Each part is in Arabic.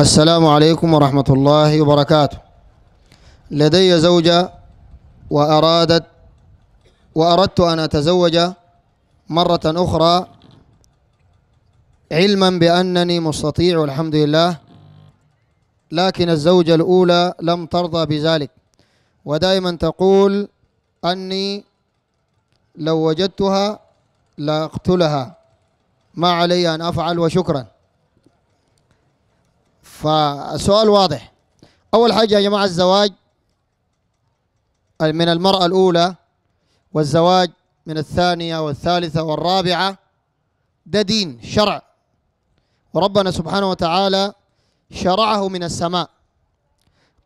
السلام عليكم ورحمة الله وبركاته لدي زوجة وأرادت وأردت أن أتزوج مرة أخرى علما بأنني مستطيع الحمد لله لكن الزوجة الأولى لم ترضى بذلك ودائما تقول أني لو وجدتها لأقتلها ما علي أن أفعل وشكرا فالسؤال واضح أول حاجة يا جماعة الزواج من المرأة الأولى والزواج من الثانية والثالثة والرابعة ده دين شرع وربنا سبحانه وتعالى شرعه من السماء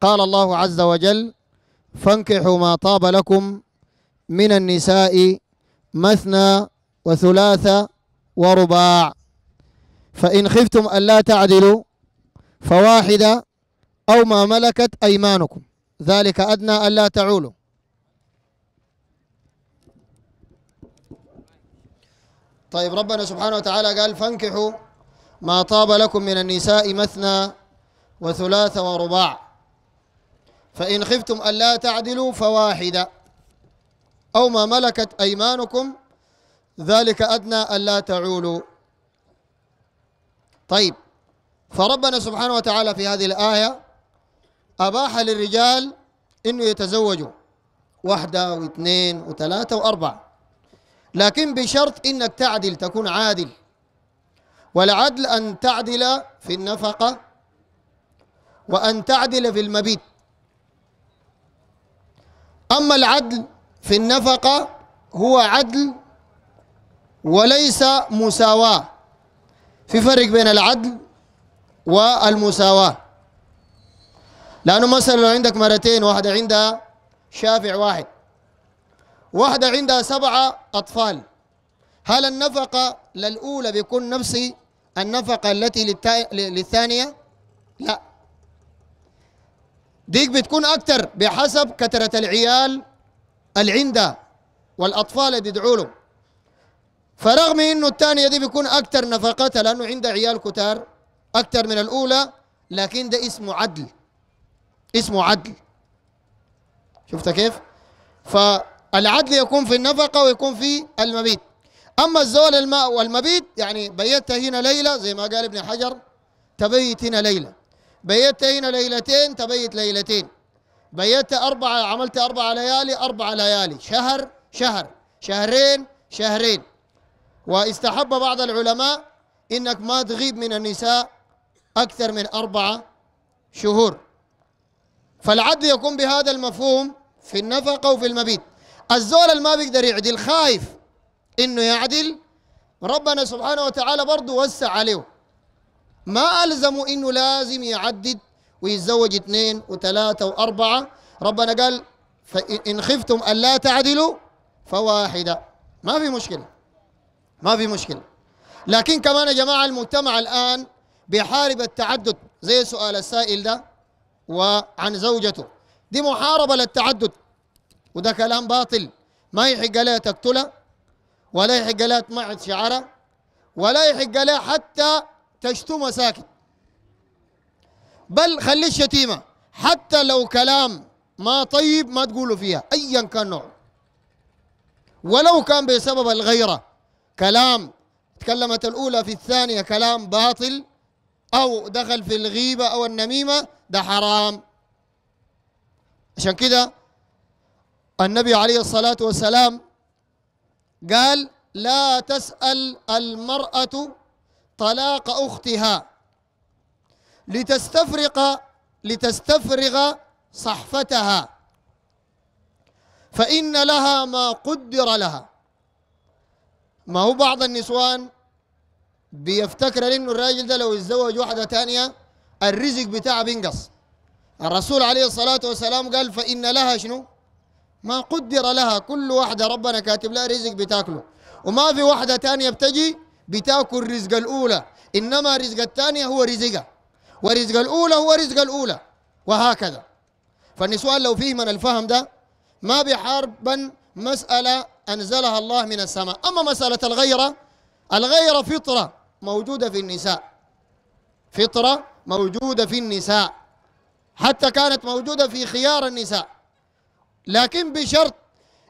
قال الله عز وجل فانكحوا ما طاب لكم من النساء مثنى وثلاث ورباع فإن خفتم ألا تعدلوا فواحدة أو ما ملكت أيمانكم ذلك أدنى ألا تعولوا طيب ربنا سبحانه وتعالى قال فانكحوا ما طاب لكم من النساء مثنى وثلاث ورباع فإن خفتم ألا تعدلوا فواحدة أو ما ملكت أيمانكم ذلك أدنى ألا تعولوا طيب فربنا سبحانه وتعالى في هذه الآية أباح للرجال أنه يتزوجوا واحدة واثنين وثلاثة وأربعة لكن بشرط أنك تعدل تكون عادل والعدل أن تعدل في النفقة وأن تعدل في المبيت أما العدل في النفقة هو عدل وليس مساواة في فرق بين العدل والمساواة لأنه مثلا لو عندك مرتين واحدة عندها شافع واحد واحدة عندها سبعة أطفال هل النفقة للأولى بيكون نفس النفقة التي للثانية؟ لا ديك بتكون اكثر بحسب كثرة العيال اللي عندها والأطفال اللي بيدعوا له فرغم إنه الثانية دي بيكون اكثر نفقتها لأنه عندها عيال كتار أكثر من الأولى لكن ده اسمه عدل اسمه عدل شفت كيف؟ فالعدل يكون في النفقة ويكون في المبيت أما الزول الماء والمبيت يعني بيت هنا ليلة زي ما قال ابن حجر تبيت هنا ليلة بيت هنا ليلتين تبيت ليلتين بيت أربعة عملت أربع ليالي أربع ليالي شهر شهر شهرين شهرين واستحب بعض العلماء إنك ما تغيب من النساء أكثر من أربعة شهور فالعدل يكون بهذا المفهوم في النفقة وفي المبيت الزول اللي ما بيقدر يعدل خايف إنه يعدل ربنا سبحانه وتعالى برضه وسع عليه ما ألزمه إنه لازم يعدد ويتزوج اثنين وثلاثة وأربعة ربنا قال فإن خفتم ألا تعدلوا فواحدة ما في مشكلة ما في مشكلة لكن كمان يا جماعة المجتمع الآن بيحارب التعدد زي سؤال السائل ده وعن زوجته دي محاربة للتعدد وده كلام باطل ما يحق لها تقتلها ولا يحق لها تمعد شعرها ولا يحق لها حتى تشتم ساكت بل خلي الشتيمة حتى لو كلام ما طيب ما تقولوا فيها أيا كان نوعه ولو كان بسبب الغيرة كلام تكلمت الأولى في الثانية كلام باطل أو دخل في الغيبة أو النميمة ده حرام عشان كده النبي عليه الصلاة والسلام قال لا تسأل المرأة طلاق أختها لتستفرق لتستفرغ صحفتها فإن لها ما قدر لها ما هو بعض النسوان بيفتكر انه الراجل ده لو اتزوج واحده ثانيه الرزق بتاعه بينقص الرسول عليه الصلاه والسلام قال فان لها شنو؟ ما قدر لها كل واحده ربنا كاتب لها رزق بتاكله وما في واحده ثانيه بتجي بتاكل رزق الاولى انما رزق الثانيه هو رزقها ورزق الاولى هو رزق الاولى وهكذا فالنسوان لو فيه من الفهم ده ما بحاربا مساله انزلها الله من السماء اما مساله الغيره الغيره فطره موجودة في النساء فطرة موجودة في النساء حتى كانت موجودة في خيار النساء لكن بشرط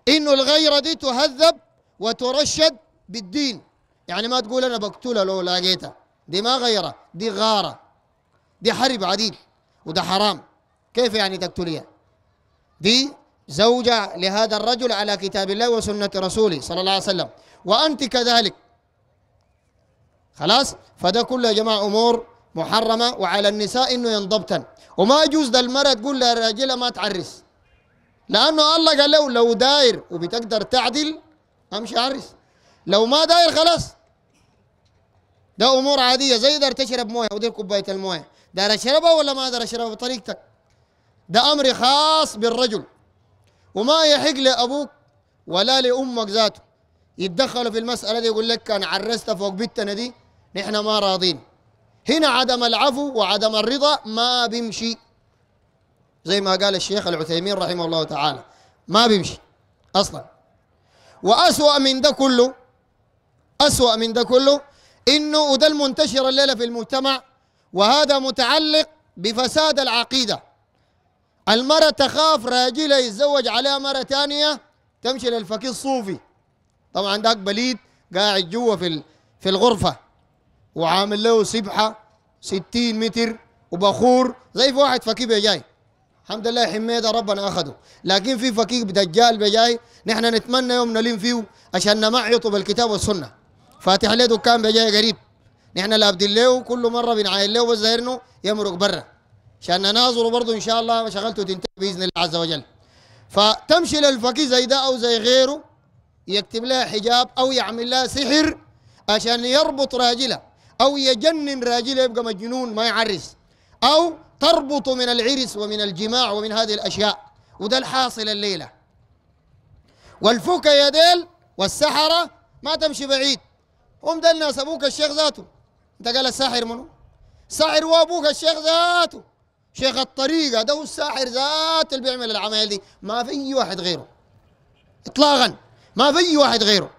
إنه الغيرة دي تهذب وترشد بالدين يعني ما تقول أنا بقتلها لو لاقيتها دي ما غيرة دي غارة دي حرب عديد وده حرام كيف يعني تقتليها دي زوجة لهذا الرجل على كتاب الله وسنة رسوله صلى الله عليه وسلم وأنت كذلك خلاص فده كله يا جماعه امور محرمه وعلى النساء انه ينضبطن وما يجوز ده المراه تقول لراجلها ما تعرس لانه الله قال له لو داير وبتقدر تعدل امشي عرس لو ما داير خلاص ده امور عاديه زي دار تشرب مويه ودي كوبايه المويه دار اشربها ولا ما دار اشربها بطريقتك ده امر خاص بالرجل وما يحق لابوك ولا لامك ذاته يتدخلوا في المساله دي يقول لك انا عرست فوق بنتنا دي نحن ما راضين هنا عدم العفو وعدم الرضا ما بيمشي زي ما قال الشيخ العثيمين رحمه الله تعالى ما بيمشي أصلا وأسوأ من ده كله أسوأ من ده كله إنه وده المنتشر الليلة في المجتمع وهذا متعلق بفساد العقيدة المرأة تخاف راجلها يتزوج عليها مرة ثانية تمشي للفقيه الصوفي طبعا داك بليد قاعد جوا في في الغرفة وعامل له سبحه 60 متر وبخور زي في واحد فكيه بجاي الحمد لله حميده ربنا اخده لكن في فكيه دجال بجاي نحن نتمنى يوم نلم فيه عشان نمعطه بالكتاب والسنه فاتح له دكان بجاي قريب نحن لابدين له كل مره بنعاين له بس يمرق برا عشان نناظره برضه ان شاء الله شغلته تنتهي باذن الله عز وجل فتمشي للفقيه زي ده او زي غيره يكتب لها حجاب او يعمل لها سحر عشان يربط راجلها أو يجنن راجل يبقى مجنون ما يعرس أو تربط من العرس ومن الجماع ومن هذه الأشياء وده الحاصل الليلة يا ديل والسحرة ما تمشي بعيد هم ده الناس أبوك الشيخ ذاته أنت قال الساحر منو ساحر وأبوك الشيخ ذاته شيخ الطريقة ده هو الساحر ذات اللي بيعمل العمايل دي ما في أي واحد غيره إطلاقا ما في أي واحد غيره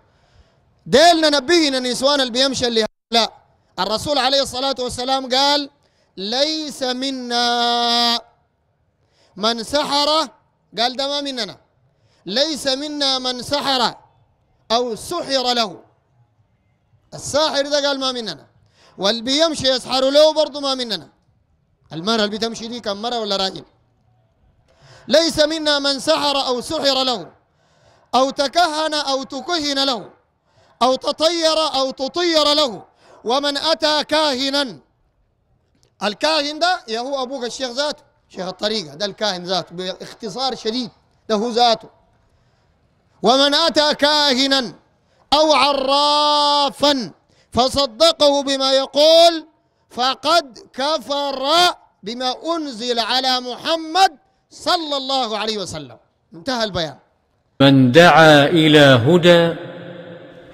ديلنا نبينا نسوان اللي بيمشي اللي لا الرسول عليه الصلاة والسلام قال ليس منا من سحر قال ده ما مننا ليس منا من سحر أو سحر له الساحر ده قال ما مننا واللي بيمشي يسحر له برضه ما مننا المرة اللي بتمشي دي كان مرة ولا راجل ليس منا من سحر أو سحر له أو تكهن أو تكهن له أو تطير أو تطير له ومن أتى كاهنا الكاهن ده يا هو أبوك الشيخ ذاته شيخ الطريقة ده الكاهن ذاته باختصار شديد ده هو ذاته ومن أتى كاهنا أو عرافا فصدقه بما يقول فقد كفر بما أنزل على محمد صلى الله عليه وسلم انتهى البيان من دعا إلى هدى